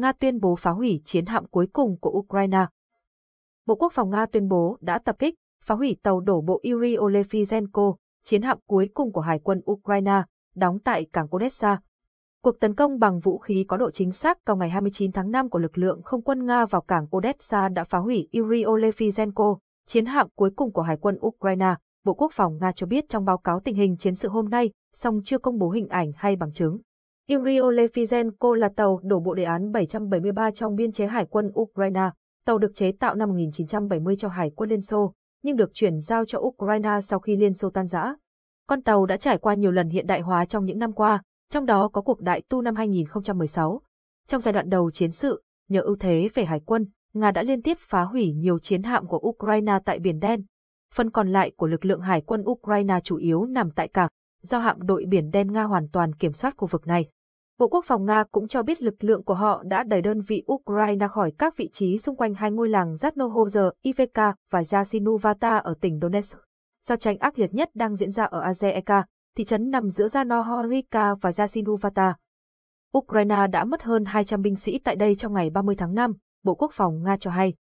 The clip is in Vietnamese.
Nga tuyên bố phá hủy chiến hạm cuối cùng của Ukraine. Bộ Quốc phòng Nga tuyên bố đã tập kích, phá hủy tàu đổ bộ Yuri Olefizenko, chiến hạm cuối cùng của Hải quân Ukraine, đóng tại cảng Odessa. Cuộc tấn công bằng vũ khí có độ chính xác vào ngày 29 tháng 5 của lực lượng không quân Nga vào cảng Odessa đã phá hủy Yuri Olefizenko, chiến hạm cuối cùng của Hải quân Ukraine, Bộ Quốc phòng Nga cho biết trong báo cáo tình hình chiến sự hôm nay, song chưa công bố hình ảnh hay bằng chứng. Imrio Lefizenko là tàu đổ bộ đề án 773 trong biên chế hải quân Ukraine. Tàu được chế tạo năm 1970 cho Hải quân Liên Xô, nhưng được chuyển giao cho Ukraine sau khi Liên Xô tan rã. Con tàu đã trải qua nhiều lần hiện đại hóa trong những năm qua, trong đó có cuộc đại tu năm 2016. Trong giai đoạn đầu chiến sự, nhờ ưu thế về hải quân, Nga đã liên tiếp phá hủy nhiều chiến hạm của Ukraine tại Biển Đen. Phần còn lại của lực lượng hải quân Ukraine chủ yếu nằm tại cảng, do hạm đội Biển Đen Nga hoàn toàn kiểm soát khu vực này. Bộ Quốc phòng Nga cũng cho biết lực lượng của họ đã đẩy đơn vị Ukraine khỏi các vị trí xung quanh hai ngôi làng Zatnohozer, Iveka và Yasinuvata ở tỉnh Donetsk. Giao tranh ác liệt nhất đang diễn ra ở Azeka, thị trấn nằm giữa Zanohorika và Yasinuvata. Ukraine đã mất hơn 200 binh sĩ tại đây trong ngày 30 tháng 5, Bộ Quốc phòng Nga cho hay.